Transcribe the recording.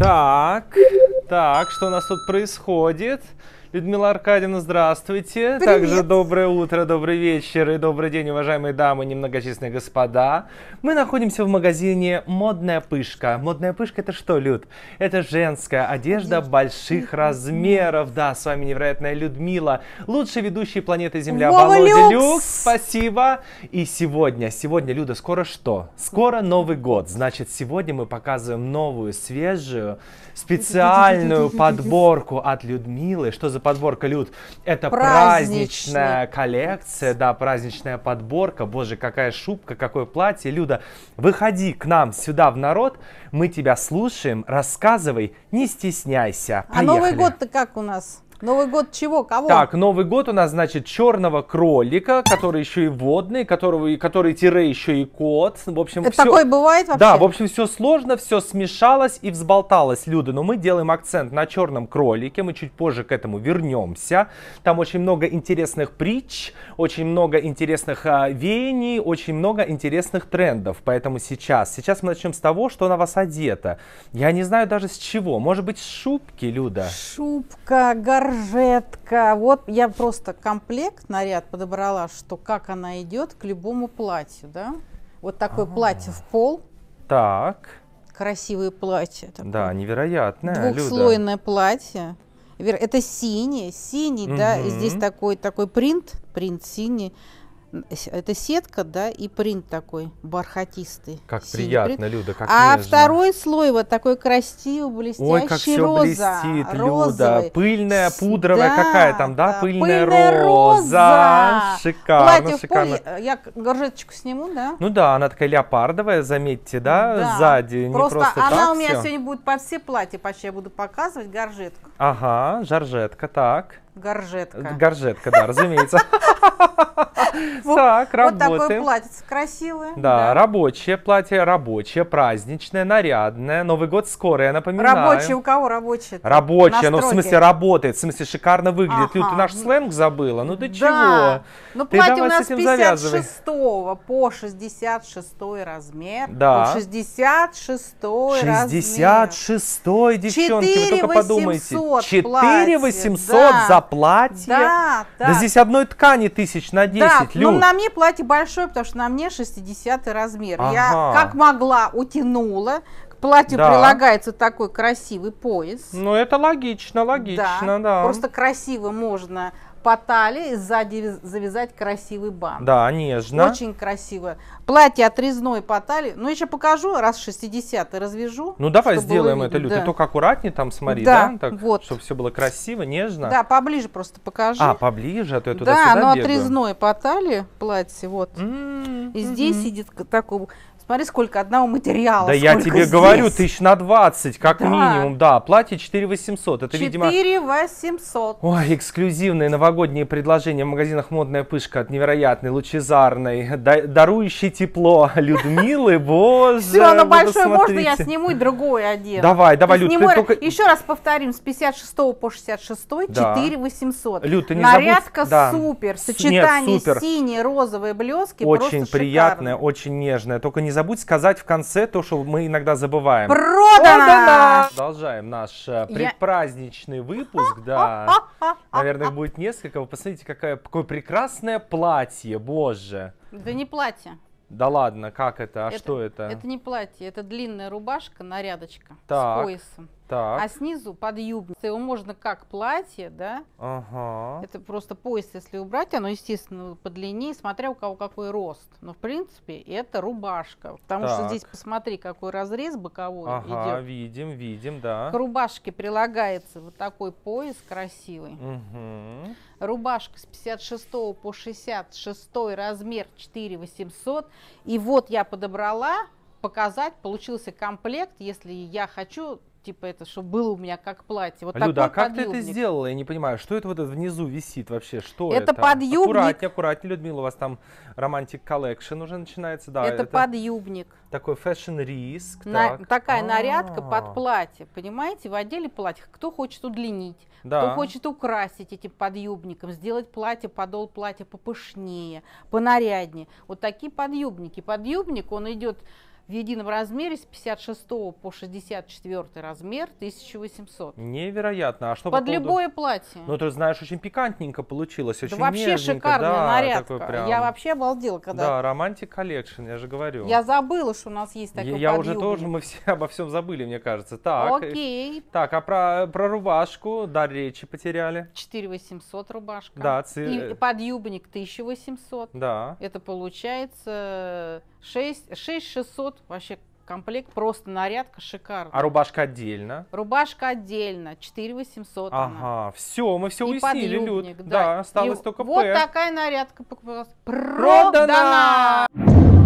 Так, так, что у нас тут происходит? Людмила Аркадьевна, здравствуйте. Привет. Также доброе утро, добрый вечер и добрый день, уважаемые дамы, немногочисленные господа. Мы находимся в магазине «Модная пышка». «Модная пышка» — это что, Люд? Это женская одежда Нет. больших размеров. Да, с вами невероятная Людмила, лучший ведущий планеты Земля Вова Люкс. Люкс. Спасибо. И сегодня, сегодня, Люда, скоро что? Скоро Новый год. Значит, сегодня мы показываем новую, свежую, специальную подборку от Людмилы, что за за подборка, Люд? Это праздничная, коллекция, да, праздничная подборка. Боже, какая шубка, какое платье. Люда, выходи к нам сюда в народ, мы тебя слушаем, рассказывай, не стесняйся. Поехали. А Новый год-то как у нас? Новый год чего? Кого? Так, Новый год у нас, значит, черного кролика, который еще и водный, которого, который тире еще и кот. В общем, Это все... такое бывает вообще? Да, в общем, все сложно, все смешалось и взболталось, Люда. Но мы делаем акцент на черном кролике, мы чуть позже к этому вернемся. Там очень много интересных притч, очень много интересных а, веяний, очень много интересных трендов. Поэтому сейчас, сейчас мы начнем с того, что на вас одета. Я не знаю даже с чего. Может быть, с шубки, Люда? Шубка, гор Коржетка. Вот я просто комплект, наряд подобрала, что как она идет к любому платью, да? Вот такое а -а -а. платье в пол. Так. Красивое платье. Такое. Да, невероятное. Двухслойное Люда. платье. Это синее, синий, угу. да, и здесь такой, такой принт, принт синий это сетка, да, и принт такой бархатистый. Как приятно, принт. Люда, как А нежно. второй слой вот такой красивый, блестящий Ой, как все роза, блестит, розовый. Люда. Пыльная, пудровая да, какая там, да? пыльная, пыльная роза. роза. Шикарно, Платье шикарно. В э, пол, я горжеточку сниму, да? Ну да, она такая леопардовая, заметьте, да, да. сзади. Просто, не просто она так у меня все. сегодня будет под все платья, почти я буду показывать горжетку. Ага, жаржетка, так. Горжетка. Горжетка, да, разумеется. Так, работаем. Вот такое платьице красивое. Да, рабочее платье, рабочее, праздничное, нарядное. Новый год скоро, я напоминаю. Рабочее у кого рабочее? Рабочее, ну в смысле работает, в смысле шикарно выглядит. Люд, ты наш сленг забыла? Ну ты чего? Ну платье у нас 56 по 66 размер. Да. 66 размер. 66 девчонки, вы только подумайте. 4800 за платье Да, да. Да здесь одной ткани тысяч на 10, Да, Люд. ну на мне платье большое, потому что на мне 60 размер. Ага. Я как могла утянула, платью да. прилагается такой красивый пояс. Ну, это логично, логично, да. да. Просто красиво можно по талии и сзади завязать красивый бант. Да, нежно. Очень красиво. Платье отрезное по талии. Ну, еще покажу, раз 60 развяжу. Ну, давай сделаем это, Люда, Да. только аккуратнее там смотри, да, да? Так, вот. Чтобы все было красиво, нежно. Да, поближе просто покажи. А, поближе, а то я туда Да, оно бегаю. отрезное по талии платье, вот. Mm -hmm. И здесь mm -hmm. сидит такой Смотри, сколько одного материала. Да я тебе здесь. говорю, тысяч на 20, как да. минимум. Да, платье 4800. Это, 4 видимо... 4800. Ой, эксклюзивное новогоднее новогодние предложения в магазинах «Модная пышка» от невероятной, лучезарной, дарующей тепло Людмилы, боже. Все, ну большой можно я сниму и другое одежду. Давай, давай, Люд. Еще раз повторим, с 56 по 66 4 800. Люд, ты не Нарядка супер, сочетание синие, розовые блески Очень приятное, очень нежное. Только не забудь сказать в конце то, что мы иногда забываем. Продано! Продолжаем наш э, предпраздничный выпуск, да. Наверное, будет несколько Сколько вы посмотрите, какое, какое прекрасное платье, боже. Да не платье. Да ладно, как это? А это, что это? Это не платье, это длинная рубашка, нарядочка так. с поясом. Так. А снизу под юбницей его можно как платье, да? Ага. Это просто пояс, если убрать, оно, естественно, по длине, смотря у кого какой рост. Но, в принципе, это рубашка. Потому так. что здесь, посмотри, какой разрез боковой ага, идет. Ага, видим, видим, да. К рубашке прилагается вот такой пояс красивый. Угу. Рубашка с 56 по 66 размер 4 800. И вот я подобрала показать, получился комплект, если я хочу типа это, чтобы было у меня как платье. Вот Люда, а как подъюбник. ты это сделала? Я не понимаю, что это вот это внизу висит вообще? Что это? Это подъюбник. Аккуратнее, аккуратнее, Людмила, у вас там романтик коллекшн уже начинается, да. Это, это подъюбник. Такой фэшн риск. На, так. Такая А-а-а. нарядка под платье, понимаете? В отделе платья кто хочет удлинить, да. кто хочет украсить этим подъюбником, сделать платье, подол платья попышнее, понаряднее. Вот такие подъюбники. Подъюбник, он идет в едином размере с 56 по 64 размер 1800. Невероятно. А что Под по поводу... любое платье. Ну, ты знаешь, очень пикантненько получилось. Очень да вообще шикарный да, наряд. Прям... Я вообще обалдела, когда... Да, романтик коллекшн, я же говорю. Я забыла, что у нас есть такой Я подъемник. уже тоже, мы все обо всем забыли, мне кажется. Так. Окей. Так, а про, про рубашку, да, речи потеряли. 4800 рубашка. Да, ци... И подъюбник 1800. Да. Это получается 6, 6600 Вообще комплект, просто нарядка шикарная. А рубашка отдельно? Рубашка отдельно, 4 800 Ага, она. все, мы все и уяснили, Люд. Да, да осталось и только вот П. Вот такая нарядка продана! продана!